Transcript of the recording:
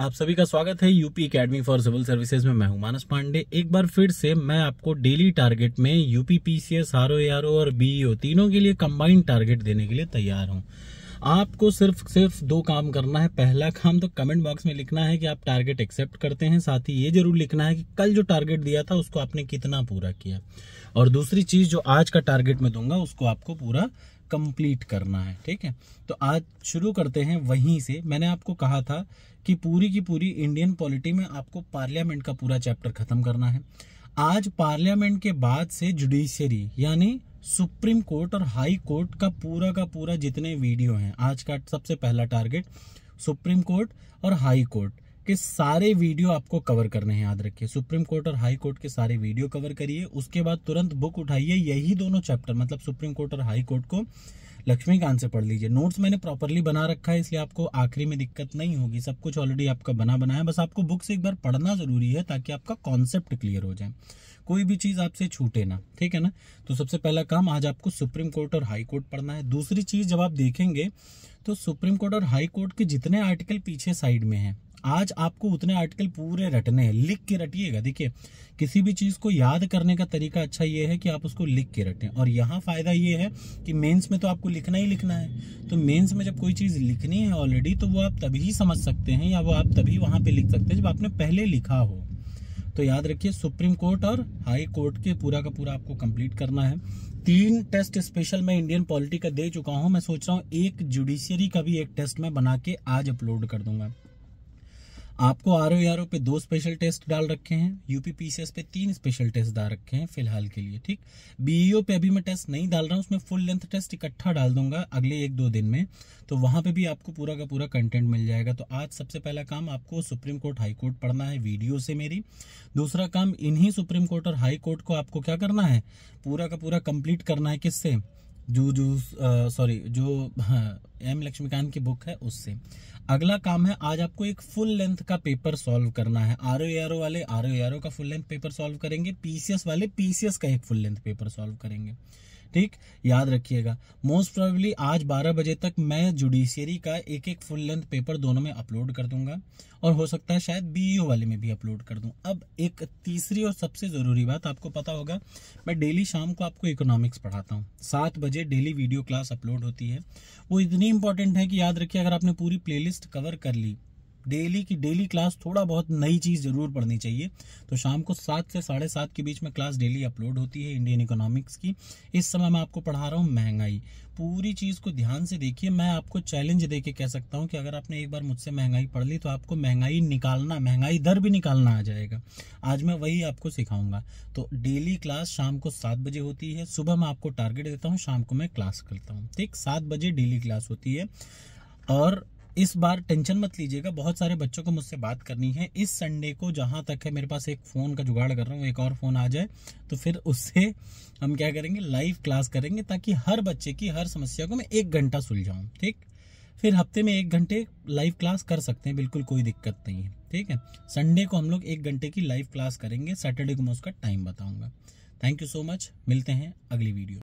आप सभी का स्वागत है UP academy for civil services में मैं हूं मानस पांडे एक बार फिर से मैं आपको डेली टारगेट में यूपी पीसीएस आर ओ और बीईओ e तीनों के लिए कंबाइंड टारगेट देने के लिए तैयार हूं आपको सिर्फ सिर्फ दो काम करना है पहला काम तो कमेंट बॉक्स में लिखना है कि आप टारगेट एक्सेप्ट करते हैं साथ ही ये जरूर लिखना है कि कल जो टारगेट दिया था उसको आपने कितना पूरा किया और दूसरी चीज जो आज का टारगेट मैं दूंगा उसको आपको पूरा कंप्लीट करना है ठीक है तो आज शुरू करते हैं वहीं से मैंने आपको कहा था कि पूरी की पूरी इंडियन पॉलिटी में आपको पार्लियामेंट का पूरा चैप्टर खत्म करना है आज पार्लियामेंट के बाद से जुडिशरी यानी सुप्रीम कोर्ट और हाई कोर्ट का पूरा का पूरा जितने वीडियो हैं आज का सबसे पहला टारगेट सुप्रीम कोर्ट और हाई कोर्ट के सारे वीडियो आपको कवर करने हैं याद रखिए सुप्रीम कोर्ट और हाई कोर्ट के सारे वीडियो कवर करिए उसके बाद तुरंत बुक उठाइए यही दोनों चैप्टर मतलब सुप्रीम कोर्ट और हाई कोर्ट को लक्ष्मीकांत से पढ़ लीजिए नोट्स मैंने प्रॉपरली बना रखा है इसलिए आपको आखिरी में दिक्कत नहीं होगी सब कुछ ऑलरेडी आपका बना बना है बस आपको बुक से एक बार पढ़ना जरूरी है ताकि आपका कॉन्सेप्ट क्लियर हो जाए कोई भी चीज़ आपसे छूटे ना ठीक है ना तो सबसे पहला काम आज आपको सुप्रीम कोर्ट और हाई कोर्ट पढ़ना है दूसरी चीज़ जब आप देखेंगे तो सुप्रीम कोर्ट और हाई कोर्ट के जितने आर्टिकल पीछे साइड में हैं आज आपको उतने आर्टिकल पूरे रटने हैं लिख के रटिएगा देखिए किसी भी चीज़ को याद करने का तरीका अच्छा ये है कि आप उसको लिख के रटें और यहाँ फ़ायदा ये है कि मेंस में तो आपको लिखना ही लिखना है तो मेंस में जब कोई चीज़ लिखनी है ऑलरेडी तो वो आप तभी समझ सकते हैं या वो आप तभी वहाँ पर लिख सकते हैं जब आपने पहले लिखा हो तो याद रखिए सुप्रीम कोर्ट और हाई कोर्ट के पूरा का पूरा आपको कंप्लीट करना है तीन टेस्ट स्पेशल मैं इंडियन पॉलिटी का दे चुका हूं मैं सोच रहा हूं एक जुडिशियरी का भी एक टेस्ट मैं बना के आज अपलोड कर दूंगा आपको आर ओ पे दो स्पेशल टेस्ट डाल रखे हैं यूपी पीसीएस पे तीन स्पेशल टेस्ट डाल रखे हैं फिलहाल के लिए ठीक बीईओ e पे अभी मैं टेस्ट नहीं डाल रहा हूँ उसमें फुल लेंथ टेस्ट इकट्ठा डाल दूंगा अगले एक दो दिन में तो वहां पे भी आपको पूरा का पूरा कंटेंट मिल जाएगा तो आज सबसे पहला काम आपको सुप्रीम कोर्ट हाई कोर्ट पढ़ना है वीडियो से मेरी दूसरा काम इन्हीं सुप्रीम कोर्ट और हाई कोर्ट को आपको क्या करना है पूरा का पूरा कंप्लीट करना है किससे जो जो सॉरी जो एम हाँ, लक्ष्मीकांत की बुक है उससे अगला काम है आज आपको एक फुल लेंथ का पेपर सॉल्व करना है आर ओ वाले आर ओ का फुल लेंथ पेपर सॉल्व करेंगे पीसीएस वाले पीसीएस का एक फुल लेंथ पेपर सॉल्व करेंगे ठीक याद रखिएगा मोस्ट प्रोबेबली आज 12 बजे तक मैं जुडिशियरी का एक एक फुल लेंथ पेपर दोनों में अपलोड कर दूंगा और हो सकता है शायद बीईओ वाले में भी अपलोड कर दूं अब एक तीसरी और सबसे ज़रूरी बात आपको पता होगा मैं डेली शाम को आपको इकोनॉमिक्स पढ़ाता हूं सात बजे डेली वीडियो क्लास अपलोड होती है वो इतनी इंपॉर्टेंट है कि याद रखिए अगर आपने पूरी प्लेलिस्ट कवर कर ली डेली की डेली क्लास थोड़ा बहुत नई चीज़ ज़रूर पढ़नी चाहिए तो शाम को सात से साढ़े सात के बीच में क्लास डेली अपलोड होती है इंडियन इकोनॉमिक्स की इस समय मैं आपको पढ़ा रहा हूँ महंगाई पूरी चीज़ को ध्यान से देखिए मैं आपको चैलेंज दे के कह सकता हूँ कि अगर आपने एक बार मुझसे महंगाई पढ़ ली तो आपको महंगाई निकालना महंगाई दर भी निकालना आ जाएगा आज मैं वही आपको सिखाऊंगा तो डेली क्लास शाम को सात बजे होती है सुबह मैं आपको टारगेट देता हूँ शाम को मैं क्लास करता हूँ ठीक सात बजे डेली क्लास होती है और इस बार टेंशन मत लीजिएगा बहुत सारे बच्चों को मुझसे बात करनी है इस संडे को जहाँ तक है मेरे पास एक फ़ोन का जुगाड़ कर रहा हूँ एक और फ़ोन आ जाए तो फिर उससे हम क्या करेंगे लाइव क्लास करेंगे ताकि हर बच्चे की हर समस्या को मैं एक घंटा सुलझाऊँ ठीक फिर हफ्ते में एक घंटे लाइव क्लास कर सकते हैं बिल्कुल कोई दिक्कत नहीं है ठीक है संडे को हम लोग एक घंटे की लाइव क्लास करेंगे सैटरडे को मैं उसका टाइम बताऊँगा थैंक यू सो मच मिलते हैं अगली वीडियो